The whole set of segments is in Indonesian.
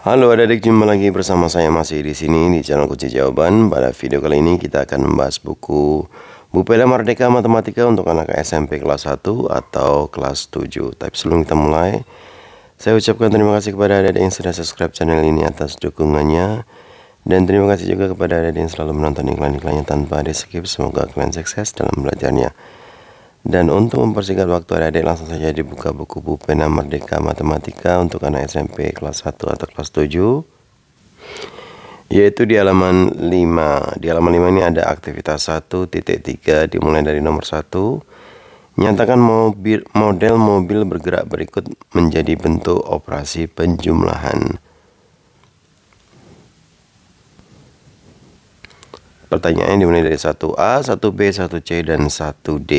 Halo adik-adik, jumpa lagi bersama saya masih di sini di channel Kunci Jawaban. Pada video kali ini kita akan membahas buku Bupela Merdeka Matematika untuk anak SMP kelas 1 atau kelas 7. Tapi sebelum kita mulai, saya ucapkan terima kasih kepada adik-adik yang sudah subscribe channel ini atas dukungannya. Dan terima kasih juga kepada adik-adik yang selalu menonton iklan-iklannya tanpa ada skip. Semoga kalian sukses dalam belajarnya. Dan untuk mempersingkat waktu adik-adik langsung saja dibuka buku pena Merdeka Matematika untuk anak SMP kelas 1 atau kelas 7 yaitu di halaman 5. Di halaman 5 ini ada aktivitas 1 titik 3 dimulai dari nomor 1. Nyatakan mobil, model mobil bergerak berikut menjadi bentuk operasi penjumlahan. Pertanyaannya dimulai dari 1A, 1B, 1C, dan 1D.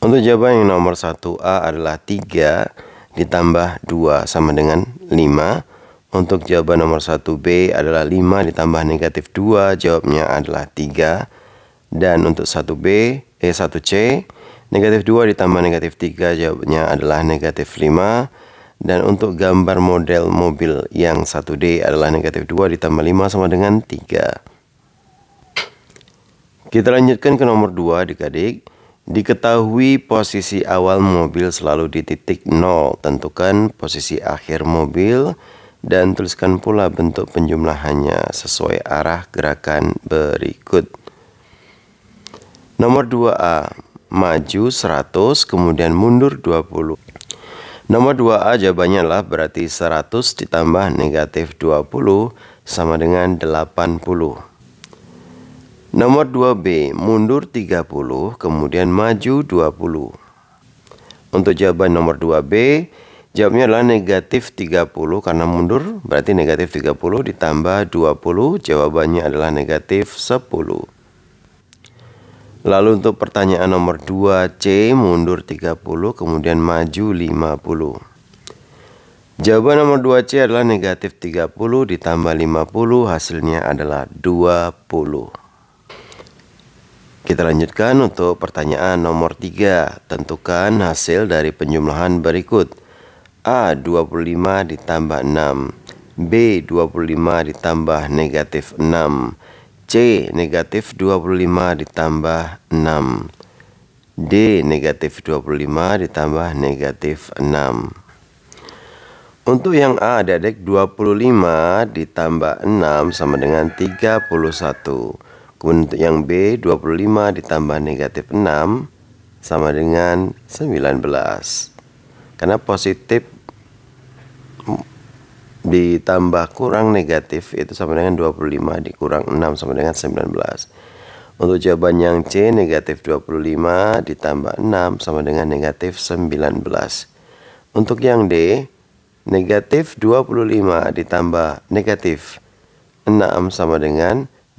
Untuk jawaban yang nomor 1A adalah 3 ditambah 2 sama dengan 5. Untuk jawaban nomor 1B adalah 5 ditambah negatif 2 jawabnya adalah 3. Dan untuk 1B, eh 1C, negatif 2 ditambah negatif 3 jawabnya adalah negatif 5. Dan untuk gambar model mobil yang 1D adalah negatif 2 ditambah 5 sama dengan 3. Kita lanjutkan ke nomor 2 adik-adik. Diketahui posisi awal mobil selalu di titik 0, tentukan posisi akhir mobil dan tuliskan pula bentuk penjumlahannya sesuai arah gerakan berikut. Nomor 2A, maju 100 kemudian mundur 20. Nomor 2A jawabannya adalah berarti 100 ditambah negatif 20 sama dengan 80. Nomor 2B, mundur 30, kemudian maju 20. Untuk jawaban nomor 2B, jawabnya adalah negatif 30 karena mundur berarti negatif 30 ditambah 20, jawabannya adalah negatif 10. Lalu untuk pertanyaan nomor 2C mundur 30 kemudian maju 50. Jawaban nomor 2C adalah negatif 30 ditambah 50 hasilnya adalah 20. Kita lanjutkan untuk pertanyaan nomor 3. Tentukan hasil dari penjumlahan berikut. A. 25 ditambah 6 B. 25 ditambah negatif 6 C. Negatif 25 ditambah 6 D. Negatif 25 ditambah negatif 6 untuk yang A, adik-adik 25 ditambah 6 sama dengan 31. Untuk yang B 25 ditambah negatif 6 sama dengan 19 Karena positif ditambah kurang negatif itu sama dengan 25 dikurang 6 sama dengan 19 Untuk jawaban yang C negatif 25 ditambah 6 sama dengan negatif 19 Untuk yang D negatif 25 ditambah negatif 6 sama dengan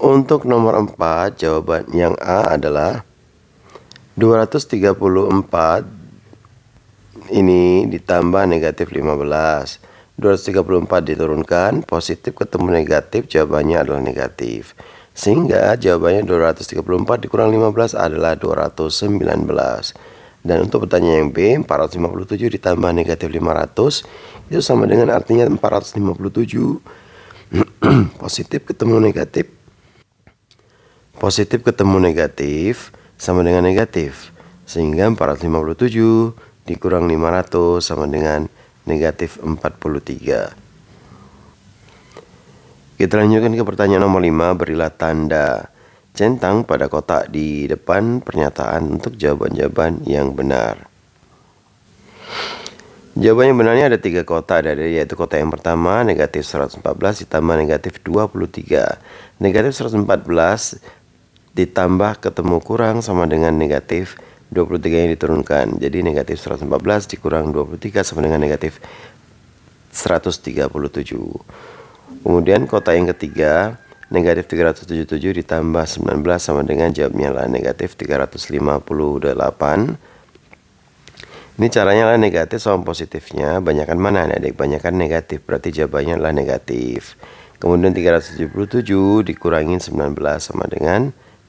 Untuk nomor 4, jawaban yang A adalah 234 ini ditambah negatif 15. 234 diturunkan, positif ketemu negatif, jawabannya adalah negatif. Sehingga jawabannya 234 dikurang 15 adalah 219. Dan untuk pertanyaan yang B, 457 ditambah negatif 500, itu sama dengan artinya 457. positif ketemu negatif, Positif ketemu negatif sama dengan negatif. Sehingga 457 dikurang 500 sama dengan negatif 43. Kita lanjutkan ke pertanyaan nomor 5. Berilah tanda centang pada kotak di depan pernyataan untuk jawaban-jawaban yang benar. Jawaban yang benarnya ada tiga kotak dari yaitu kotak yang pertama negatif 114 ditambah negatif 23. Negatif 114 ditambah ketemu kurang sama dengan negatif 23 yang diturunkan. Jadi negatif 114 dikurang 23 sama dengan negatif 137. Kemudian kota yang ketiga negatif 377 ditambah 19 sama dengan jawabnya lah negatif 358. Ini caranya lah negatif sama positifnya. Banyakkan mana nih adik? banyakkan negatif. Berarti jawabannya lah negatif. Kemudian 377 dikurangin 19 sama dengan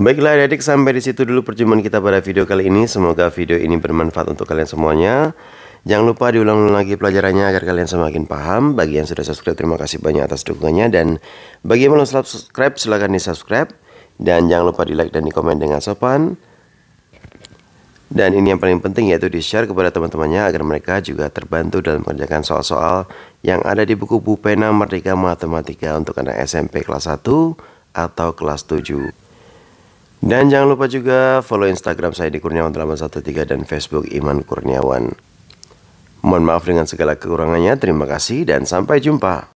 Baiklah adik-adik sampai di situ dulu perjumpaan kita pada video kali ini. Semoga video ini bermanfaat untuk kalian semuanya. Jangan lupa diulang lagi pelajarannya agar kalian semakin paham. Bagi yang sudah subscribe terima kasih banyak atas dukungannya dan bagi yang belum subscribe silahkan di subscribe dan jangan lupa di like dan di komen dengan sopan. Dan ini yang paling penting yaitu di share kepada teman-temannya agar mereka juga terbantu dalam mengerjakan soal-soal yang ada di buku Bupena Merdeka Matematika untuk anak SMP kelas 1 atau kelas 7. Dan jangan lupa juga follow Instagram saya di Kurniawan 813 dan Facebook Iman Kurniawan. Mohon maaf dengan segala kekurangannya, terima kasih dan sampai jumpa.